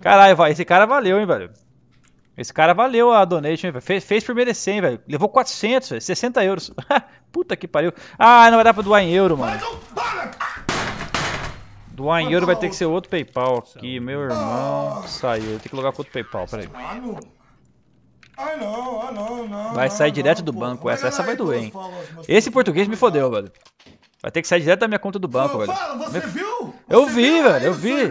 Caralho, Esse cara valeu, hein, velho. Esse cara valeu a donation, hein, fez, fez por merecer, hein, velho. Levou 400, velho. 60 euros. Puta que pariu. Ah, não vai dar pra doar em euro, mano. Doar em euro vai ter que ser outro PayPal aqui. Meu irmão saiu. Tem que logar com outro PayPal, peraí. Ah, ah, vai sair direto do banco essa. Essa vai doer, hein. Esse português me fodeu, velho. Vai ter que sair direto da minha conta do banco, velho. Eu vi, velho. Eu vi.